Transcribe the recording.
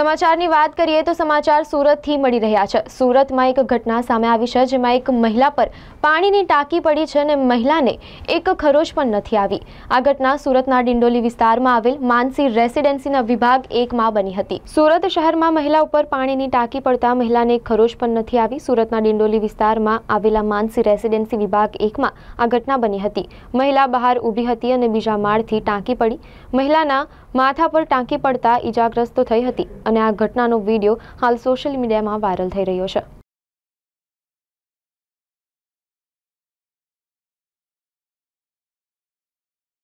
સમાચારની વાત કરીએ તો સમાચાર સુરતથી મળી રહ્યા છે સુરતમાં એક ઘટના સામે આવી છે જેમાં એક મહિલા પર પાણીની ટાંકી પડી છે અને મહિલાને એક ખરોજ પણ નથી આવી આ ઘટના સુરતના ડિંડોલી વિસ્તારમાં આવેલ માનસી રેસિડેન્સીના વિભાગ એકમાં બની હતી સુરત શહેરમાં મહિલા ઉપર પાણીની ટાંકી પડતા મહિલાને ખરોજ પણ નથી આવી સુરતના ડિંડોલી વિસ્તારમાં આવેલા માનસી રેસિડેન્સી વિભાગ એકમાં આ ઘટના બની હતી મહિલા બહાર ઊભી હતી અને બીજા માળથી ટાંકી પડી મહિલાના માથા પર ટાંકી પડતા ઇજાગ્રસ્ત થઈ હતી અને આ ઘટનાનો વિડીયો હાલ સોશિયલ મીડિયામાં વાયરલ થઈ રહ્યો છે